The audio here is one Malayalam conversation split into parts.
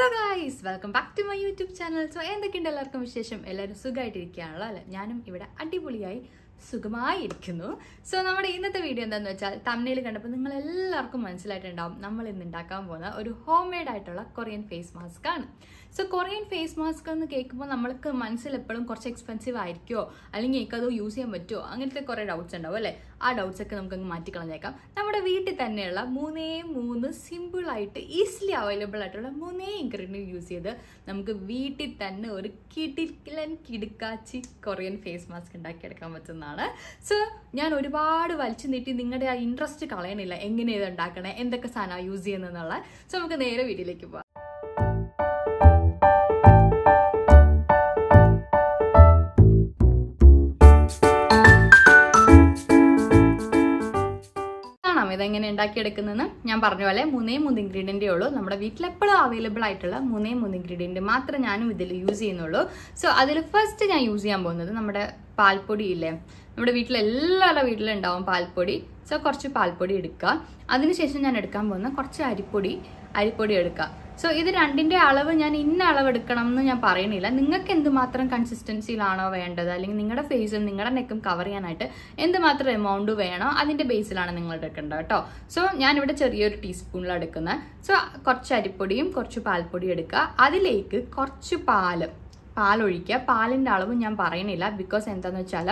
hello guys welcome back to my YouTube channel so എന്തൊക്കെയുണ്ട് എല്ലാവർക്കും വിശേഷം എല്ലാവരും സുഖമായിട്ടിരിക്കുകയാണല്ലോ അല്ലേ ഞാനും ഇവിടെ അടിപൊളിയായി സുഖമായി ഇരിക്കുന്നു സോ നമ്മുടെ ഇന്നത്തെ വീഡിയോ എന്താണെന്ന് വെച്ചാൽ തമ്മിൽ കണ്ടപ്പോൾ നിങ്ങൾ എല്ലാവർക്കും മനസ്സിലായിട്ടുണ്ടാവും നമ്മൾ ഇന്ന് ഉണ്ടാക്കാൻ പോകുന്ന ഒരു ഹോം മെയ്ഡ് ആയിട്ടുള്ള കൊറിയൻ ഫേസ് മാസ്ക് ആണ് സോ കൊറിയൻ ഫേസ് മാസ്ക് എന്ന് കേൾക്കുമ്പോൾ നമ്മൾക്ക് മനസ്സിൽ എപ്പോഴും കുറച്ച് എക്സ്പെൻസീവ് ആയിരിക്കുമോ അല്ലെങ്കിൽ എനിക്കത് യൂസ് ചെയ്യാൻ പറ്റുമോ അങ്ങനത്തെ കുറേ ഡൗട്ട്സ് ഉണ്ടാവും അല്ലേ ആ ഡൗട്ട്സ് ഒക്കെ നമുക്ക് അങ്ങ് മാറ്റി കളഞ്ഞേക്കാം നമ്മുടെ വീട്ടിൽ തന്നെയുള്ള മൂന്നേ മൂന്ന് സിമ്പിളായിട്ട് ഈസിലി അവൈലബിൾ ആയിട്ടുള്ള മൂന്നേ ഇൻഗ്രീഡിയൻറ്റ് യൂസ് ചെയ്ത് നമുക്ക് വീട്ടിൽ തന്നെ ഒരു കിടിക്കലൻ കിടുക്കാച്ചി കൊറിയൻ ഫേസ് മാസ്ക് ഉണ്ടാക്കിയെടുക്കാൻ പറ്റുന്നതാണ് സോ ഞാൻ ഒരുപാട് വലിച്ചു നീട്ടി നിങ്ങളുടെ ആ ഇൻട്രസ്റ്റ് കളയണില്ല എങ്ങനെ ഇത് ഉണ്ടാക്കണേ എന്തൊക്കെ സാധനമാണ് യൂസ് ചെയ്യുന്നതെന്നുള്ള സോ നമുക്ക് നേരെ വീട്ടിലേക്ക് പോകാം കേൾക്കാം ഇതെങ്ങനെ ഉണ്ടാക്കിയെടുക്കുന്നതെന്ന് ഞാൻ പറഞ്ഞ പോലെ മൂന്നേ മൂന്ന് ഇൻഗ്രീഡിയൻ്റേ ഉള്ളൂ നമ്മുടെ വീട്ടിലെപ്പോഴും അവൈലബിൾ ആയിട്ടുള്ള മൂന്നേ മൂന്ന് ഇൻഗ്രീഡിയൻറ്റ് മാത്രം ഞാനും ഇതിൽ യൂസ് ചെയ്യുന്നുള്ളൂ സോ അതിൽ ഫസ്റ്റ് ഞാൻ യൂസ് ചെയ്യാൻ പോകുന്നത് നമ്മുടെ പാൽപ്പൊടി ഇല്ലേ നമ്മുടെ വീട്ടിൽ എല്ലാവരുടെ വീട്ടിലും ഉണ്ടാവും പാൽപ്പൊടി സോ കുറച്ച് പാൽപ്പൊടി എടുക്കുക അതിനുശേഷം ഞാൻ എടുക്കാൻ പോകുന്ന കുറച്ച് അരിപ്പൊടി അരിപ്പൊടി എടുക്കുക സോ ഇത് രണ്ടിൻ്റെ അളവ് ഞാൻ ഇന്ന അളവ് എടുക്കണം എന്ന് ഞാൻ പറയണില്ല നിങ്ങൾക്ക് എന്തുമാത്രം കൺസിസ്റ്റൻസിയിലാണോ വേണ്ടത് അല്ലെങ്കിൽ നിങ്ങളുടെ ഫേസും നിങ്ങളുടെ നെക്കും കവർ ചെയ്യാനായിട്ട് എന്തുമാത്രം എമൗണ്ട് വേണോ അതിൻ്റെ ബേസിലാണ് നിങ്ങൾ എടുക്കേണ്ടത് കേട്ടോ സോ ഞാനിവിടെ ചെറിയൊരു ടീസ്പൂണിൽ എടുക്കുന്നത് സോ കുറച്ച് അരിപ്പൊടിയും കുറച്ച് പാൽപ്പൊടിയും എടുക്കുക അതിലേക്ക് കുറച്ച് പാലും പാലൊഴിക്കുക പാലിൻ്റെ അളവ് ഞാൻ പറയുന്നില്ല ബിക്കോസ് എന്താണെന്ന് വെച്ചാൽ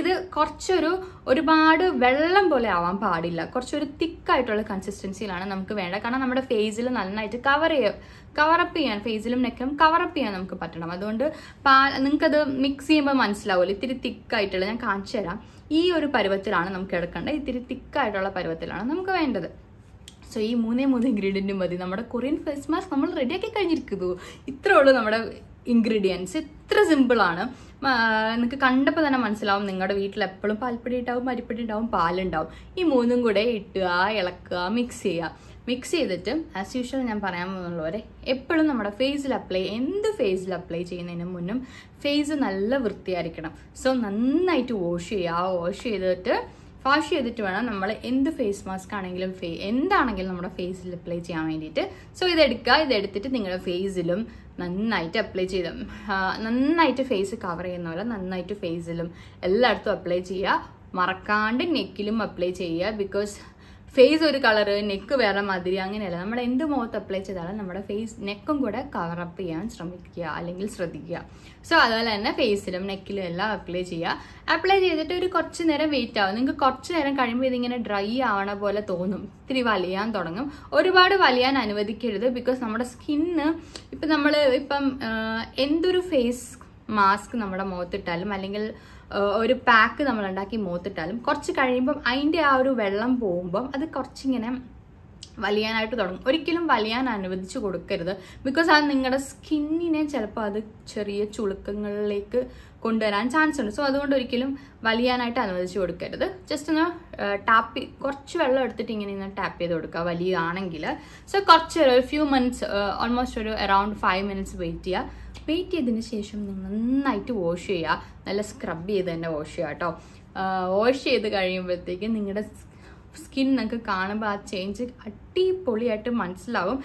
ഇത് കുറച്ചൊരു ഒരുപാട് വെള്ളം പോലെ ആവാൻ പാടില്ല കുറച്ചൊരു തിക്കായിട്ടുള്ള കൺസിസ്റ്റൻസിയിലാണ് നമുക്ക് വേണ്ടത് കാരണം നമ്മുടെ ഫേസിൽ നന്നായിട്ട് കവർ ചെയ്യ കവറപ്പ് ചെയ്യാൻ ഫേസിലും നെക്കും കവറപ്പ് ചെയ്യാൻ നമുക്ക് പറ്റണം അതുകൊണ്ട് പാൽ നിങ്ങൾക്കത് മിക്സ് ചെയ്യുമ്പോൾ മനസ്സിലാവുമല്ലോ ഇത്തിരി തിക്കായിട്ടുള്ള ഞാൻ കാണിച്ചു തരാം ഈ ഒരു പരുവത്തിലാണ് നമുക്ക് എടുക്കേണ്ടത് ഇത്തിരി തിക്കായിട്ടുള്ള പരുവത്തിലാണ് നമുക്ക് വേണ്ടത് സോ ഈ മൂന്നേ മൂന്ന് ഇൻഗ്രീഡിയൻറ്റും മതി നമ്മുടെ കൊറിയൻ ഫേസ് മാസ്ക് നമ്മൾ റെഡിയാക്കി കഴിഞ്ഞിരിക്കുന്നു ഇത്രേ ഉള്ളൂ നമ്മുടെ ഇൻഗ്രീഡിയൻസ് ഇത്ര സിമ്പിളാണ് നിങ്ങൾക്ക് കണ്ടപ്പോൾ തന്നെ മനസ്സിലാവും നിങ്ങളുടെ വീട്ടിൽ എപ്പോഴും പാൽപ്പൊടി ഉണ്ടാവും അരിപ്പൊടി ഉണ്ടാവും പാലുണ്ടാവും ഈ മൂന്നും കൂടെ ഇട്ടുക ഇളക്കുക മിക്സ് ചെയ്യുക മിക്സ് ചെയ്തിട്ട് ആസ് യൂഷ്വൽ ഞാൻ പറയാൻ പോകുന്നുള്ളവരെ എപ്പോഴും നമ്മുടെ ഫേസിൽ അപ്ലൈ എന്ത് ഫേസിൽ അപ്ലൈ ചെയ്യുന്നതിന് മുന്നും ഫേസ് നല്ല വൃത്തിയായിരിക്കണം സോ നന്നായിട്ട് വാഷ് ചെയ്യുക വാഷ് ചെയ്തിട്ട് വാഷ് ചെയ്തിട്ട് വേണം നമ്മൾ എന്ത് ഫേസ് മാസ്ക് ആണെങ്കിലും ഫേ എന്താണെങ്കിലും നമ്മുടെ ഫേസിൽ അപ്ലൈ ചെയ്യാൻ വേണ്ടിയിട്ട് സോ ഇതെടുക്കുക ഇതെടുത്തിട്ട് നിങ്ങളുടെ ഫേസിലും നന്നായിട്ട് അപ്ലൈ ചെയ്ത നന്നായിട്ട് ഫേസ് കവർ ചെയ്യുന്ന പോലെ നന്നായിട്ട് ഫേസിലും എല്ലായിടത്തും അപ്ലൈ ചെയ്യുക മറക്കാണ്ട് നെക്കിലും അപ്ലൈ ചെയ്യുക ബിക്കോസ് ഫേസ് ഒരു കളറ് നെക്ക് വേറെ മാതിരി അങ്ങനെയല്ല നമ്മൾ എന്ത് മുഖത്ത് അപ്ലൈ ചെയ്താലും നമ്മുടെ ഫേസ് നെക്കും കൂടെ കവറപ്പ് ചെയ്യാൻ ശ്രമിക്കുക അല്ലെങ്കിൽ ശ്രദ്ധിക്കുക സോ അതുപോലെ തന്നെ ഫേസിലും നെക്കിലും എല്ലാം അപ്ലൈ ചെയ്യുക അപ്ലൈ ചെയ്തിട്ട് ഒരു കുറച്ച് നേരം വെയിറ്റ് ആവും നിങ്ങൾക്ക് കുറച്ച് നേരം കഴിയുമ്പോൾ ഇതിങ്ങനെ ഡ്രൈ ആവണ പോലെ തോന്നും ഇത്തിരി വലിയാൻ തുടങ്ങും ഒരുപാട് വലിയാൻ അനുവദിക്കരുത് ബിക്കോസ് നമ്മുടെ സ്കിന്ന് ഇപ്പം നമ്മൾ ഇപ്പം എന്തൊരു ഫേസ് മാസ്ക് നമ്മുടെ മുഖത്തിട്ടാലും അല്ലെങ്കിൽ ഒരു പാക്ക് നമ്മൾ ഉണ്ടാക്കി മുഖത്തിട്ടാലും കുറച്ച് കഴിയുമ്പം അതിൻ്റെ ആ ഒരു വെള്ളം പോകുമ്പം അത് കുറച്ചിങ്ങനെ വലിയാനായിട്ട് തുടങ്ങും ഒരിക്കലും വലിയാൻ അനുവദിച്ചു കൊടുക്കരുത് ബിക്കോസ് അത് നിങ്ങളുടെ സ്കിന്നിനെ ചിലപ്പോൾ അത് ചെറിയ ചുളുക്കങ്ങളിലേക്ക് കൊണ്ടുവരാൻ ചാൻസ് ഉണ്ട് സോ അതുകൊണ്ട് ഒരിക്കലും വലിയാനായിട്ട് അനുവദിച്ചു കൊടുക്കരുത് ജസ്റ്റ് ഒന്ന് ടാപ്പ് കുറച്ച് വെള്ളം എടുത്തിട്ട് ഇങ്ങനെ ഇന്ന് ടാപ്പ് ചെയ്ത് കൊടുക്കുക വലിയതാണെങ്കിൽ സോ കുറച്ച് ഒരു ഫ്യൂ മിനിറ്റ്സ് ഓൾമോസ്റ്റ് ഒരു അറൌണ്ട് ഫൈവ് മിനിറ്റ്സ് വെയിറ്റ് ചെയ്യുക വെയിറ്റ് ചെയ്തതിന് ശേഷം നന്നായിട്ട് വാഷ് ചെയ്യുക നല്ല സ്ക്രബ് ചെയ്ത് തന്നെ വാഷ് ചെയ്യുക കേട്ടോ വാഷ് ചെയ്ത് കഴിയുമ്പോഴത്തേക്ക് നിങ്ങളുടെ സ്കിൻ നിങ്ങൾക്ക് കാണുമ്പോൾ ആ ചേഞ്ച് അടിപൊളിയായിട്ട് മനസ്സിലാവും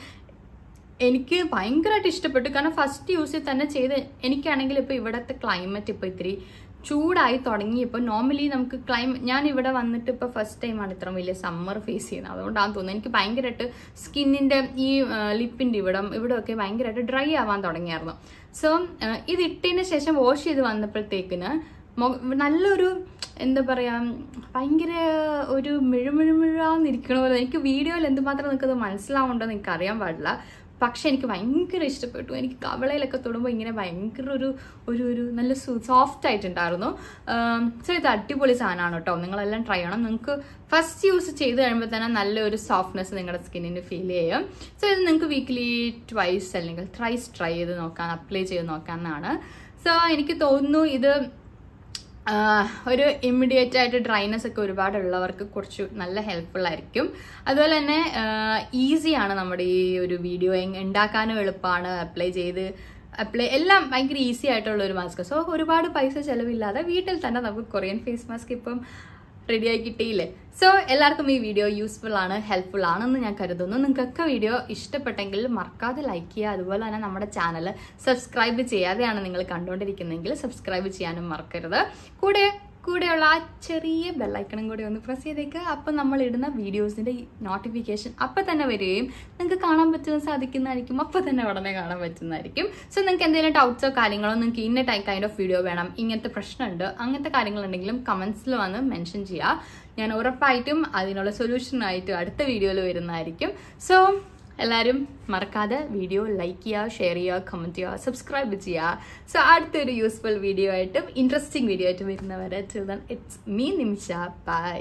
എനിക്ക് ഭയങ്കരമായിട്ട് ഇഷ്ടപ്പെട്ടു കാരണം ഫസ്റ്റ് യൂസിൽ തന്നെ ചെയ്ത് എനിക്കാണെങ്കിൽ ഇപ്പോൾ ഇവിടുത്തെ ക്ലൈമറ്റ് ഇപ്പോൾ ഇത്തിരി ചൂടായി തുടങ്ങിയപ്പോൾ നോർമലി നമുക്ക് ക്ലൈം ഞാൻ ഇവിടെ വന്നിട്ട് ഇപ്പോൾ ഫസ്റ്റ് ടൈമാണ് ഇത്ര വലിയ സമ്മർ ഫേസ് ചെയ്യുന്നത് അതുകൊണ്ടാണ് തോന്നുന്നത് എനിക്ക് ഭയങ്കരമായിട്ട് സ്കിന്നിൻ്റെ ഈ ലിപ്പിൻ്റെ ഇവിടെ ഇവിടെയൊക്കെ ഭയങ്കരമായിട്ട് ഡ്രൈ ആവാൻ തുടങ്ങിയായിരുന്നു സോ ഇത് ഇട്ടതിന് ശേഷം വാഷ് ചെയ്ത് വന്നപ്പോഴത്തേക്കിന് നല്ലൊരു എന്താ പറയുക ഭയങ്കര ഒരു മിഴുമിഴുമിഴാന്നിരിക്കണ പോലെ എനിക്ക് വീഡിയോയിൽ എന്തുമാത്രം നിൽക്കുന്നത് മനസ്സിലാവുണ്ടോ നിങ്ങൾക്ക് അറിയാൻ പാടില്ല പക്ഷെ എനിക്ക് ഭയങ്കര ഇഷ്ടപ്പെട്ടു എനിക്ക് കവളയിലൊക്കെ തൊടുമ്പോൾ ഇങ്ങനെ ഭയങ്കര ഒരു ഒരു ഒരു നല്ല സോഫ്റ്റ് ആയിട്ടുണ്ടായിരുന്നു സോ ഇത് അടിപൊളി സാധനമാണ് കേട്ടോ നിങ്ങളെല്ലാം ട്രൈ ചെയ്യണം നിങ്ങൾക്ക് ഫസ്റ്റ് യൂസ് ചെയ്ത് കഴിയുമ്പോൾ തന്നെ നല്ലൊരു സോഫ്റ്റ്നെസ് നിങ്ങളുടെ സ്കിന്നിന് ഫീൽ ചെയ്യും സോ ഇത് നിങ്ങൾക്ക് വീക്ക്ലി ട്വൈസ് അല്ലെങ്കിൽ ത്രൈസ് ട്രൈ ചെയ്ത് നോക്കാൻ അപ്ലൈ ചെയ്ത് നോക്കാമെന്നാണ് സോ എനിക്ക് തോന്നുന്നു ഇത് ഒരു ഇമ്മീഡിയറ്റ് ആയിട്ട് ഡ്രൈനെസ് ഒക്കെ ഒരുപാടുള്ളവർക്ക് കുറച്ച് നല്ല ഹെൽപ്ഫുൾ ആയിരിക്കും അതുപോലെ തന്നെ ഈസിയാണ് നമ്മുടെ ഈ ഒരു വീഡിയോ ഉണ്ടാക്കാനും എളുപ്പമാണ് അപ്ലൈ ചെയ്ത് അപ്ലൈ എല്ലാം ഭയങ്കര ഈസി ആയിട്ടുള്ള ഒരു മാസ്ക് സോ ഒരുപാട് പൈസ ചിലവില്ലാതെ വീട്ടിൽ തന്നെ നമുക്ക് കൊറിയൻ ഫേസ് മാസ്ക് ഇപ്പം റെഡിയായി കിട്ടിയില്ലേ സോ എല്ലാവർക്കും ഈ വീഡിയോ യൂസ്ഫുൾ ആണ് ഹെൽപ്ഫുൾ ആണെന്ന് ഞാൻ കരുതുന്നു നിങ്ങൾക്കൊക്കെ വീഡിയോ ഇഷ്ടപ്പെട്ടെങ്കിൽ മറക്കാതെ ലൈക്ക് ചെയ്യുക അതുപോലെ തന്നെ നമ്മുടെ ചാനൽ സബ്സ്ക്രൈബ് ചെയ്യാതെയാണ് നിങ്ങൾ കണ്ടുകൊണ്ടിരിക്കുന്നതെങ്കിൽ സബ്സ്ക്രൈബ് ചെയ്യാനും മറക്കരുത് കൂടെ കൂടെയുള്ള ആ ചെറിയ ബെല്ലൈക്കണും കൂടി ഒന്ന് പ്രസ് ചെയ്തേക്കുക അപ്പം നമ്മൾ ഇടുന്ന വീഡിയോസിൻ്റെ നോട്ടിഫിക്കേഷൻ അപ്പം തന്നെ വരികയും നിങ്ങൾക്ക് കാണാൻ പറ്റുന്ന സാധിക്കുന്നതായിരിക്കും അപ്പം തന്നെ ഉടനെ കാണാൻ പറ്റുന്നതായിരിക്കും സോ നിങ്ങൾക്ക് എന്തെങ്കിലും ഡൗട്ട്സോ കാര്യങ്ങളോ നിങ്ങൾക്ക് ഇന്ന ടൈം കൈൻഡ് ഓഫ് വീഡിയോ വേണം ഇങ്ങനത്തെ പ്രശ്നമുണ്ട് അങ്ങനത്തെ കാര്യങ്ങളുണ്ടെങ്കിലും കമൻസിൽ വന്ന് മെൻഷൻ ചെയ്യുക ഞാൻ ഉറപ്പായിട്ടും അതിനുള്ള സൊല്യൂഷനായിട്ട് അടുത്ത വീഡിയോയിൽ വരുന്നതായിരിക്കും സോ എല്ലാവരും മറക്കാതെ വീഡിയോ ലൈക്ക് ചെയ്യുക ഷെയർ ചെയ്യുക കമൻറ്റ് ചെയ്യുക സബ്സ്ക്രൈബ് ചെയ്യുക സോ അടുത്തൊരു യൂസ്ഫുൾ വീഡിയോ ആയിട്ടും ഇൻട്രസ്റ്റിംഗ് വീഡിയോ ആയിട്ടും വരുന്നവരെ children it's me Nimisha by